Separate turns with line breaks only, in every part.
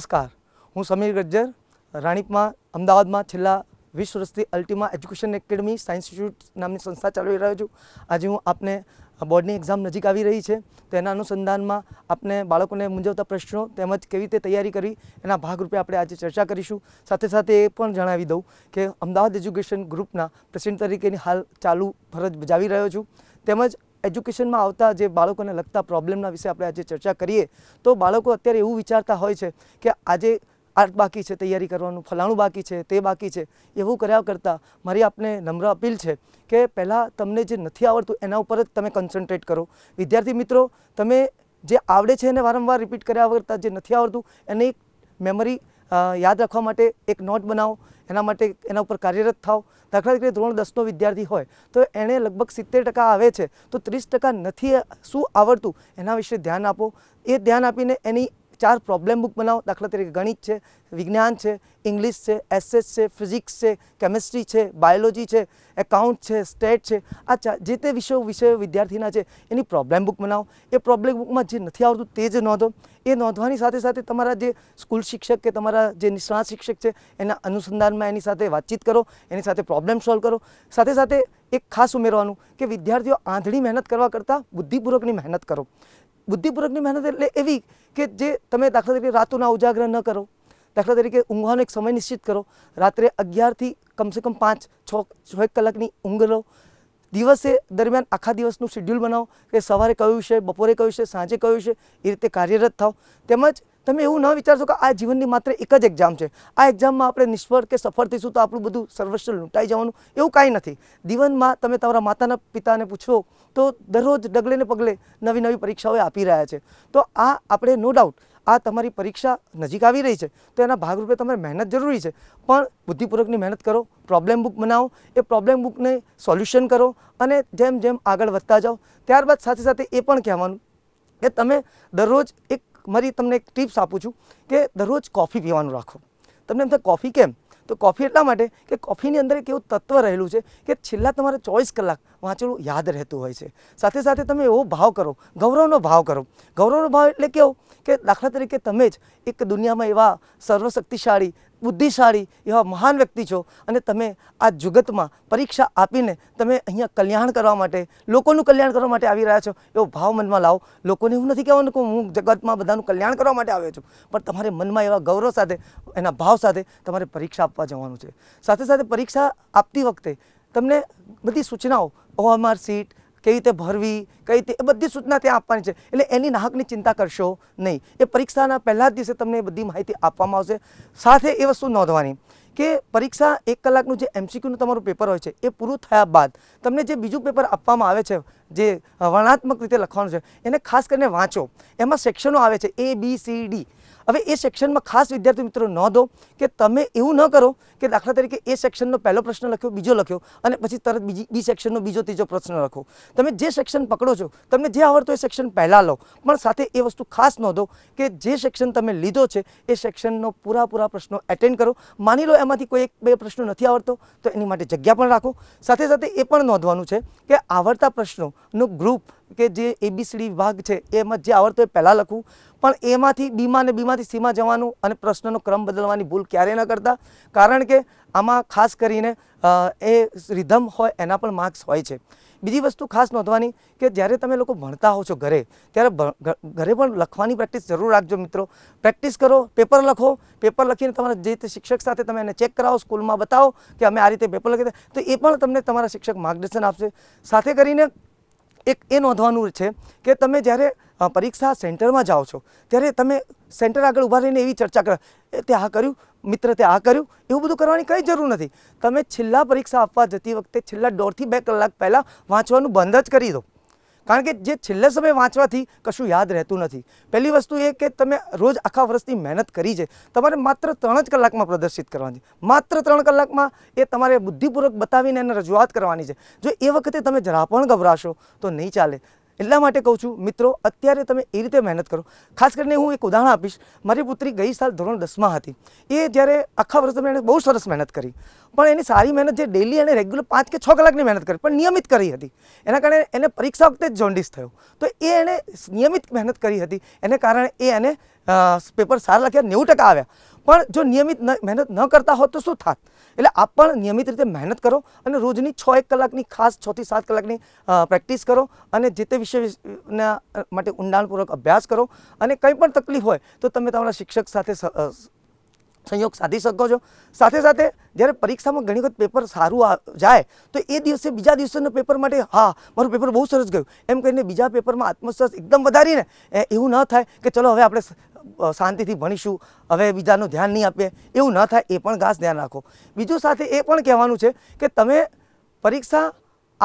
નમસ્કાર હું સમીર ગજ્જર રાણીપમાં અમદાવાદમાં છેલ્લા વીસ વર્ષથી Ultima education academy science institute નામની સંસ્થા ચાલવી રહ્યો છું આજે હું આપને બોર્ડની એક્ઝામ નજીક આવી રહી છે તો એના અનુસંધાનમાં આપને બાળકોને મૂંઝવતા પ્રશ્નો તેમજ કેવી રીતે તૈયારી કરી એના ભાગરૂપે આપણે આજે ચર્ચા કરીશું સાથે સાથે એ પણ જણાવી દઉં કે અમદાવાદ એજ્યુકેશન ગ્રુપના પ્રેસિડેન્ટ તરીકેની હાલ ચાલુ ફરજ બજાવી રહ્યો છું તેમજ એજ્યુકેશનમાં આવતા જે બાળકોને લગતા પ્રોબ્લેમના વિશે આપણે આજે ચર્ચા કરીએ તો બાળકો અત્યારે એવું વિચારતા હોય છે કે આજે આર્ટ બાકી છે તૈયારી કરવાનું ફલાણું બાકી છે તે બાકી છે એવું કર્યા કરતાં મારી આપને નમ્ર અપીલ છે કે પહેલાં તમને જે નથી આવડતું એના ઉપર જ તમે કન્સન્ટ્રેટ કરો વિદ્યાર્થી મિત્રો તમે જે આવડે છે એને વારંવાર રિપીટ કર્યા કરતાં જે નથી આવડતું એને એક મેમરી યાદ રાખવા માટે એક નોટ બનાવો એના માટે એના ઉપર કાર્યરત થાવ દાખલા તરીકે ધોરણ દસનો વિદ્યાર્થી હોય તો એણે લગભગ સિત્તેર ટકા આવે છે તો ત્રીસ ટકા નથી શું આવડતું એના વિશે ધ્યાન આપો એ ધ્યાન આપીને એની ચાર પ્રોબ્લેમ બુક બનાવો દાખલા તરીકે ગણિત છે વિજ્ઞાન છે ઇંગ્લિશ છે એસએસ છે ફિઝિક્સ છે કેમેસ્ટ્રી છે બાયોલોજી છે એકાઉન્ટ છે સ્ટેટ છે આ જે તે વિષયો વિષયો વિદ્યાર્થીના છે એની પ્રોબ્લેમ બુક બનાવો એ પ્રોબ્લેમ બુકમાં જે નથી આવતું તે જ નોંધો એ નોંધવાની સાથે સાથે તમારા જે સ્કૂલ શિક્ષક કે તમારા જે નિષ્ણાત શિક્ષક છે એના અનુસંધાનમાં એની સાથે વાતચીત કરો એની સાથે પ્રોબ્લેમ સોલ્વ કરો સાથે સાથે એક ખાસ ઉમેરવાનું કે વિદ્યાર્થીઓ આંધળી મહેનત કરવા કરતાં બુદ્ધિપૂર્વકની મહેનત કરો બુદ્ધિપૂર્વકની મહેનત એટલે એવી કે જે તમે દાખલા તરીકે રાતોના ઉજાગર ન કરો દાખલા તરીકે ઊંઘવાનો એક સમય નિશ્ચિત કરો રાત્રે અગિયારથી કમસે કમ પાંચ છ છ એક કલાકની ઊંઘ લો દિવસે દરમિયાન આખા દિવસનું શિડ્યુલ બનાવો કે સવારે કયું છે બપોરે કયું છે સાંજે કયું છે એ રીતે કાર્યરત થાવ તેમજ તમે એવું ન વિચારશો કે આ જીવનની માત્ર એક જ એક્ઝામ છે આ એક્ઝામમાં આપણે નિષ્ફળ કે સફળ થઈશું તો આપણું બધું સર્વસ્વ લૂંટાઈ જવાનું એવું કાંઈ નથી જીવનમાં તમે તમારા માતાના પિતાને પૂછો તો દરરોજ ડગલે ને પગલે નવી નવી પરીક્ષાઓ આપી રહ્યા છે તો આ આપણે નો ડાઉટ આ તમારી પરીક્ષા નજીક આવી રહી છે તો એના ભાગરૂપે તમારે મહેનત જરૂરી છે પણ બુદ્ધિપૂર્વકની મહેનત કરો પ્રોબ્લેમ બુક બનાવો એ પ્રોબ્લેમ બુકને સોલ્યુશન કરો અને જેમ જેમ આગળ વધતા જાઓ ત્યારબાદ સાથે સાથે એ પણ કહેવાનું કે તમે દરરોજ એક મારી તમને એક ટિપ્સ આપું છું કે દરરોજ કોફી પીવાનું રાખો તમને એમ થાય કોફી કેમ તો કોફી એટલા માટે કે કોફીની અંદર એક એવું તત્વ રહેલું છે કે છેલ્લા તમારે ચોવીસ કલાક વાંચેલું યાદ રહેતું હોય છે સાથે સાથે તમે એવો ભાવ કરો ગૌરવનો ભાવ કરો ગૌરવનો ભાવ એટલે કેવો કે દાખલા તરીકે તમે જ એક દુનિયામાં એવા સર્વશક્તિશાળી બુદ્ધિશાળી એવા મહાન વ્યક્તિ છો અને તમે આ જુગતમાં પરીક્ષા આપીને તમે અહીંયા કલ્યાણ કરવા માટે લોકોનું કલ્યાણ કરવા માટે આવી રહ્યા છો એવો ભાવ મનમાં લાવો લોકોને એવું નથી કહેવાનું કે હું જગતમાં બધાનું કલ્યાણ કરવા માટે આવ્યો છું પણ તમારે મનમાં એવા ગૌરવ સાથે એના ભાવ સાથે તમારે પરીક્ષા આપવા જવાનું છે સાથે સાથે પરીક્ષા આપતી વખતે તમને બધી સૂચનાઓ ઓએમઆર સીટ કઈ રીતે ભરવી કઈ રીતે એ બધી સૂચના ત્યાં આપવાની છે એટલે એની નાહકની ચિંતા કરશો નહીં એ પરીક્ષાના પહેલાં જ દિવસે તમને એ બધી માહિતી આપવામાં આવશે સાથે એ વસ્તુ નોંધવાની કે પરીક્ષા એક કલાકનું જે એમસીક્યુનું તમારું પેપર હોય છે એ પૂરું થયા બાદ તમને જે બીજું પેપર આપવામાં આવે છે જે વર્ણાત્મક રીતે લખવાનું છે એને ખાસ કરીને વાંચો એમાં સેક્શનો આવે છે એ બી સી ડી હવે એ સેક્શનમાં ખાસ વિદ્યાર્થી મિત્રો નોંધો દો કે તમે એવું ન કરો કે દાખલા તરીકે એ સેક્શનનો પહેલો પ્રશ્ન લખ્યો બીજો લખ્યો અને પછી તરત બીજી બી સેક્શનનો બીજો ત્રીજો પ્રશ્ન લખો તમે જે સેક્શન પકડો છો તમને જે આવડતો એ સેક્શન પહેલાં લો પણ સાથે એ વસ્તુ ખાસ નોંધો કે જે સેક્શન તમે લીધો છે એ સેક્શનનો પૂરા પ્રશ્નો એટેન્ડ કરો માની લો એમાંથી કોઈ એક બે પ્રશ્નો નથી આવડતો તો એની માટે જગ્યા પણ રાખો સાથે સાથે એ પણ નોંધવાનું છે કે આવડતા પ્રશ્નોનું ગ્રુપ કે જે એબીસીડી વિભાગ છે એમાં જે આવડતો એ પહેલાં લખવું પણ એમાંથી બીમાં ને બીમાંથી સીમાં જવાનું અને પ્રશ્નનો ક્રમ બદલવાની ભૂલ ક્યારેય ન કરતા કારણ કે આમાં ખાસ કરીને એ રિધમ હોય એના પણ માર્ક્સ હોય છે બીજી વસ્તુ ખાસ નોંધવાની કે જ્યારે તમે લોકો ભણતા હો છો ઘરે ત્યારે ઘરે પણ લખવાની પ્રેક્ટિસ જરૂર રાખજો મિત્રો પ્રેક્ટિસ કરો પેપર લખો પેપર લખીને તમારા જે તે શિક્ષક સાથે તમે એને ચેક કરાવો સ્કૂલમાં બતાવો કે અમે આ રીતે પેપર લખી તો એ પણ તમને તમારા શિક્ષક માર્ગદર્શન આપશે સાથે કરીને એક એ નોંધવાનું છે કે તમે જ્યારે પરીક્ષા સેન્ટરમાં જાઓ છો ત્યારે તમે સેન્ટર આગળ ઊભા રહીને એવી ચર્ચા કરો તે આ કર્યું મિત્ર તે આ કર્યું એવું બધું કરવાની કંઈ જરૂર નથી તમે છેલ્લા પરીક્ષા આપવા જતી વખતે છેલ્લા દોઢથી બે કલાક પહેલાં વાંચવાનું બંધ જ કરી દો કારણ કે જે છેલ્લે સમયે વાંચવાથી કશું યાદ રહેતું નથી પહેલી વસ્તુ એ કે તમે રોજ આખા વર્ષની મહેનત કરી છે તમારે માત્ર ત્રણ જ કલાકમાં પ્રદર્શિત કરવાની માત્ર ત્રણ કલાકમાં એ તમારે બુદ્ધિપૂર્વક બતાવીને એને રજૂઆત કરવાની છે જો એ વખતે તમે જરા પણ ગભરાશો તો નહીં ચાલે એટલા માટે કહું છું મિત્રો અત્યારે તમે એ રીતે મહેનત કરો ખાસ કરીને હું એક ઉદાહરણ આપીશ મારી પુત્રી ગઈ સાલ ધોરણ દસમાં હતી એ જ્યારે આખા વર્ષ તમે એણે બહુ સરસ મહેનત કરી પણ એની સારી મહેનત જે ડેલી અને રેગ્યુલર પાંચ કે છ કલાકની મહેનત કરી પણ નિયમિત કરી હતી એના કારણે એને પરીક્ષા વખતે જ જોન્ડિસ થયો તો એ એણે નિયમિત મહેનત કરી હતી એને કારણે એ એને પેપર સારા લખ્યા નેવું ટકા આવ્યા પણ જો નિયમિત મહેનત ન કરતા હોત તો શું થાત એટલે આપ પણ નિયમિત રીતે મહેનત કરો અને રોજની છ એક કલાકની ખાસ છથી સાત કલાકની પ્રેક્ટિસ કરો અને જે તે વિષયના માટે ઊંડાણપૂર્વક અભ્યાસ કરો અને કંઈ પણ તકલીફ હોય તો તમે તમારા શિક્ષક સાથે સંયોગ સાધી શકો છો સાથે સાથે જ્યારે પરીક્ષામાં ઘણી વખત પેપર સારું જાય તો એ દિવસે બીજા દિવસેના પેપર માટે હા મારું પેપર બહુ સરસ ગયું એમ કહીને બીજા પેપરમાં આત્મવિશ્વાસ એકદમ વધારીને એવું ન થાય કે ચલો હવે આપણે શાંતિથી ભણીશું હવે બીજાનું ધ્યાન નહીં આપીએ એવું ન થાય એ પણ ઘાસ ધ્યાન રાખો બીજું સાથે એ પણ કહેવાનું છે કે તમે પરીક્ષા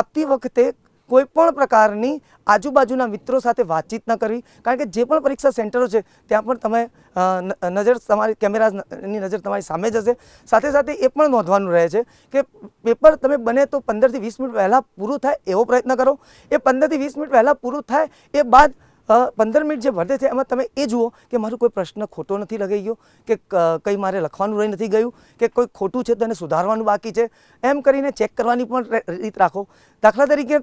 આપતી વખતે કોઈપણ પ્રકારની આજુબાજુના મિત્રો સાથે વાતચીત ન કરવી કારણ કે જે પણ પરીક્ષા સેન્ટરો છે ત્યાં પણ તમે નજર તમારી કેમેરાની નજર તમારી સામે જ હશે સાથે સાથે એ પણ નોંધવાનું રહે છે કે પેપર તમે બને તો પંદરથી વીસ મિનિટ પહેલાં પૂરું થાય એવો પ્રયત્ન કરો એ પંદરથી વીસ મિનિટ પહેલાં પૂરું થાય એ બાદ પંદર મિનિટ જે વર્તે છે એમાં તમે એ જુઓ કે મારો કોઈ પ્રશ્ન ખોટો નથી લગાઈ ગયો કે કંઈ મારે લખવાનું રહી નથી ગયું કે કોઈ ખોટું છે તેને સુધારવાનું બાકી છે એમ કરીને ચેક કરવાની પણ રીત રાખો દાખલા તરીકે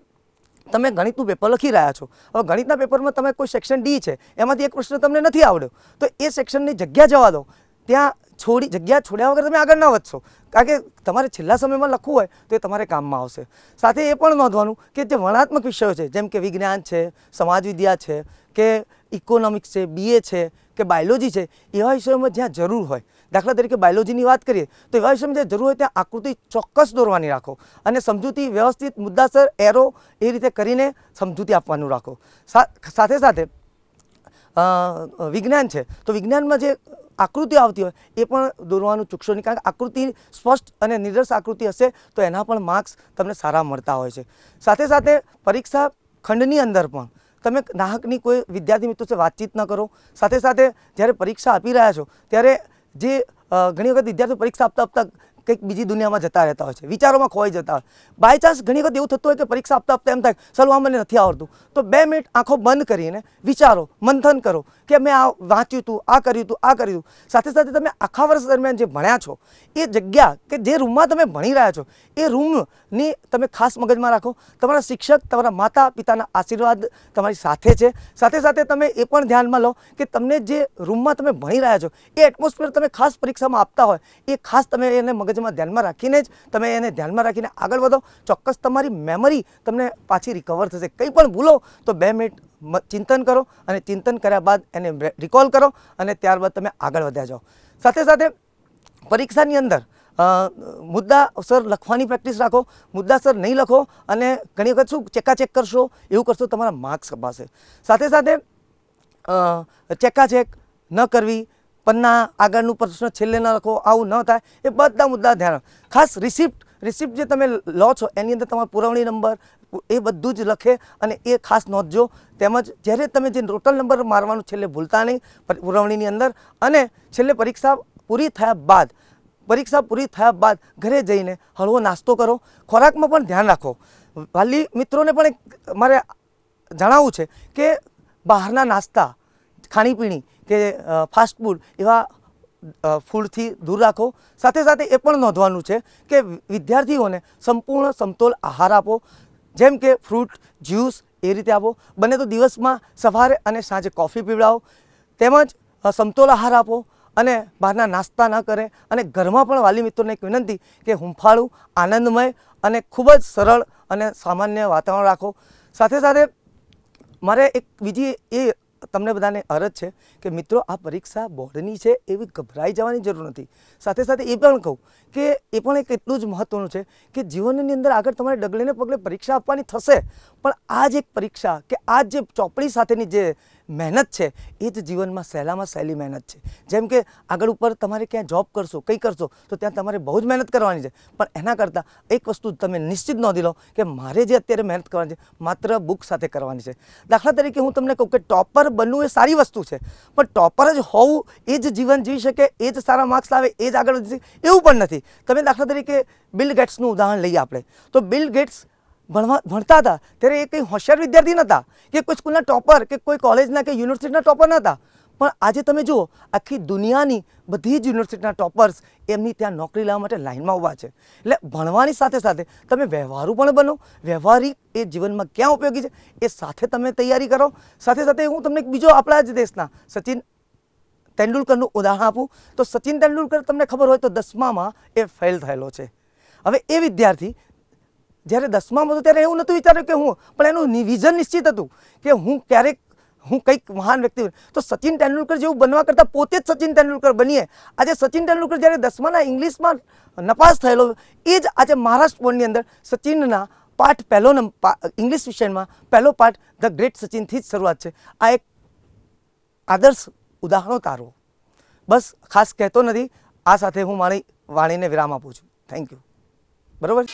તમે ગણિતનું પેપર લખી રહ્યા છો હવે ગણિતના પેપરમાં તમે કોઈ સેક્શન ડી છે એમાંથી એક પ્રશ્ન તમને નથી આવડ્યો તો એ સેક્શનની જગ્યા જવા દો ત્યાં છોડી જગ્યા છોડ્યા વગર તમે આગળ ના વધશો કારણ કે તમારે છેલ્લા સમયમાં લખવું હોય તો એ તમારે કામમાં આવશે સાથે એ પણ નોંધવાનું કે જે વર્ણાત્મક વિષયો છે જેમ કે વિજ્ઞાન છે સમાજ વિદ્યા છે કે ઇકોનોમિક્સ છે બીએ છે કે બાયોલોજી છે એવા વિષયોમાં જ્યાં જરૂર હોય દાખલા તરીકે બાયોલોજીની વાત કરીએ તો એવા વિષયમાં જ્યાં જરૂર હોય ત્યાં આકૃતિ ચોક્કસ દોરવાની રાખો અને સમજૂતી વ્યવસ્થિત મુદ્દાસર એરો એ રીતે કરીને સમજૂતી આપવાનું રાખો સાથે સાથે વિજ્ઞાન છે તો વિજ્ઞાનમાં જે આકૃતિ આવતી હોય એ પણ દોરવાનું ચૂકશો નહીં કારણ કે આકૃતિ સ્પષ્ટ અને નિર્દર્શ આકૃતિ હશે તો એના પણ માર્ક્સ તમને સારા મળતા હોય છે સાથે સાથે પરીક્ષા ખંડની અંદર પણ તમે નાહકની કોઈ વિદ્યાર્થી મિત્રો સાથે વાતચીત ન કરો સાથે સાથે જ્યારે પરીક્ષા આપી રહ્યા છો ત્યારે જે ઘણી વખત વિદ્યાર્થીઓ પરીક્ષા આપતા આપતા કક બીજી દુનિયામાં જતા રહેતા હોય છે વિચારોમાં ખોઈ જતા બાયચન્સ ઘણી વખત એવું થતો હોય કે પરીક્ષા આપતા આપતા એમ થાય ચાલ હું આમ ને નથી આવડતું તો 2 મિનિટ આંખો બંધ કરીને વિચારો મંથન કરો કે મેં આ વાંચ્યું હતું આ કર્યું હતું આ કર્યું હતું સાથે સાથે તમે આખા વર્ષ દરમિયાન જે ભણ્યા છો એ જગ્યા કે જે રૂમમાં તમે ભણી રહ્યા છો એ રૂમની તમે ખાસ મગજમાં રાખો તમારા શિક્ષક તમારા માતા-પિતાના આશીર્વાદ તમારી સાથે છે સાથે સાથે તમે એ પણ ધ્યાનમાં લો કે તમને જે રૂમમાં તમે ભણી રહ્યા છો એ એટમોસ્ફિયર તમને ખાસ પરીક્ષામાં આવતા હોય એ ખાસ તમે એને મગજમાં મગજમાં ધ્યાનમાં રાખીને જ તમે એને ધ્યાનમાં રાખીને આગળ વધો ચોક્કસ તમારી મેમરી તમને પાછી રિકવર થશે કંઈ પણ ભૂલો તો બે મિનિટ ચિંતન કરો અને ચિંતન કર્યા બાદ એને રિકોલ કરો અને ત્યારબાદ તમે આગળ વધ્યા જાઓ સાથે સાથે પરીક્ષાની અંદર મુદ્દા સર લખવાની પ્રેક્ટિસ રાખો મુદ્દા સર નહીં લખો અને ઘણી વખત શું ચેકાચેક કરશો એવું કરશો તમારા માર્ક્સ કપાશે સાથે સાથે ચેકાચેક ન કરવી પન્ના આગળનું પ્રશ્ન છેલ્લે ન લખો આવું ન થાય એ બધા મુદ્દા ધ્યાન ખાસ રિસિપ્ટ રિસિપ્ટ જે તમે લો છો એની અંદર તમારો પુરવણી નંબર એ બધું જ લખે અને એ ખાસ નોંધજો તેમજ જ્યારે તમે જે ટોટલ નંબર મારવાનું છેલ્લે ભૂલતા નહીં પુરવણીની અંદર અને છેલ્લે પરીક્ષા પૂરી થયા બાદ પરીક્ષા પૂરી થયા બાદ ઘરે જઈને હળવો નાસ્તો કરો ખોરાકમાં પણ ધ્યાન રાખો વાલી મિત્રોને પણ મારે જણાવવું છે કે બહારના નાસ્તા ખાણીપીણી કે ફાસ્ટફૂડ એવા ફૂડથી દૂર રાખો સાથે સાથે એ પણ નોંધવાનું છે કે વિદ્યાર્થીઓને સંપૂર્ણ સમતોલ આહાર આપો જેમ કે ફ્રૂટ જ્યુસ એ રીતે આપો બને તો દિવસમાં સવારે અને સાંજે કોફી પીવડાવો તેમજ સમતોલ આહાર આપો અને બહારના નાસ્તા ન કરે અને ઘરમાં પણ વાલી મિત્રોને એક વિનંતી કે હુંફાળું આનંદમય અને ખૂબ જ સરળ અને સામાન્ય વાતાવરણ રાખો સાથે સાથે મારે એક બીજી એ તમને બધાને અરજ છે કે મિત્રો આ પરીક્ષા બોર્ડની છે એવી ગભરાઈ જવાની જરૂર નથી સાથે સાથે એ પણ કહું કે એ પણ એક એટલું જ મહત્ત્વનું છે કે જીવનની અંદર આગળ તમારે ડગલેને પગલે પરીક્ષા આપવાની થશે પણ આ જ એક પરીક્ષા કે આ જે ચોપડી સાથેની જે મહેનત છે એ જ જીવનમાં સહેલામાં સહેલી મહેનત છે જેમ કે આગળ ઉપર તમારે ક્યાં જોબ કરશો કંઈ કરશો તો ત્યાં તમારે બહુ જ મહેનત કરવાની છે પણ એના કરતાં એક વસ્તુ તમે નિશ્ચિત નોંધી લો કે મારે જે અત્યારે મહેનત કરવાની છે માત્ર બુક સાથે કરવાની છે દાખલા તરીકે હું તમને કહું કે ટોપર બનવું એ સારી વસ્તુ છે પણ ટોપર જ હોવું એ જ જીવન જીવી શકે એ જ સારા માર્ક્સ લાવે એ જ આગળ વધી એવું પણ નથી તમે દાખલા તરીકે બિલ ગેટ્સનું ઉદાહરણ લઈએ આપણે તો બિલ ગેટ્સ ભણવા ભણતા હતા ત્યારે એ કંઈ હોશિયાર વિદ્યાર્થી નહોતા કે કોઈ સ્કૂલના ટોપર કે કોઈ કોલેજના કે યુનિવર્સિટીના ટોપર નહોતા પણ આજે તમે જુઓ આખી દુનિયાની બધી જ યુનિવર્સિટીના ટોપર્સ એમની ત્યાં નોકરી લાવવા માટે લાઇનમાં ઊભા છે એટલે ભણવાની સાથે સાથે તમે વ્યવહારુ પણ બનો વ્યવહારિક એ જીવનમાં ક્યાં ઉપયોગી છે એ સાથે તમે તૈયારી કરો સાથે સાથે હું તમને બીજો આપણા જ દેશના સચિન તેંડુલકરનું ઉદાહરણ આપું તો સચિન તેંડુલકર તમને ખબર હોય તો દસમામાં એ ફેલ થયેલો છે હવે એ વિદ્યાર્થી જ્યારે દસમામાં હતો ત્યારે એવું નહોતું વિચાર્યું કે હું પણ એનું વિઝન નિશ્ચિત હતું કે હું ક્યારેક હું કંઈક મહાન વ્યક્તિ તો સચિન તેંડુલકર જેવું બનવા કરતાં પોતે જ સચિન તેંડુલકર બનીએ આજે સચિન તેંડુલકર જ્યારે દસમાના ઇંગ્લિશમાં નપાસ થયેલો એ જ આજે મહારાષ્ટ્ર બોર્ડની અંદર સચિનના પાઠ પહેલો ઇંગ્લિશ વિષયમાં પહેલો પાઠ ધ ગ્રેટ સચિનથી જ શરૂઆત છે આ એક આદર્શ ઉદાહરણો તારો બસ ખાસ કહેતો નથી આ સાથે હું મારી વાણીને વિરામ આપું છું થેન્ક યુ બરાબર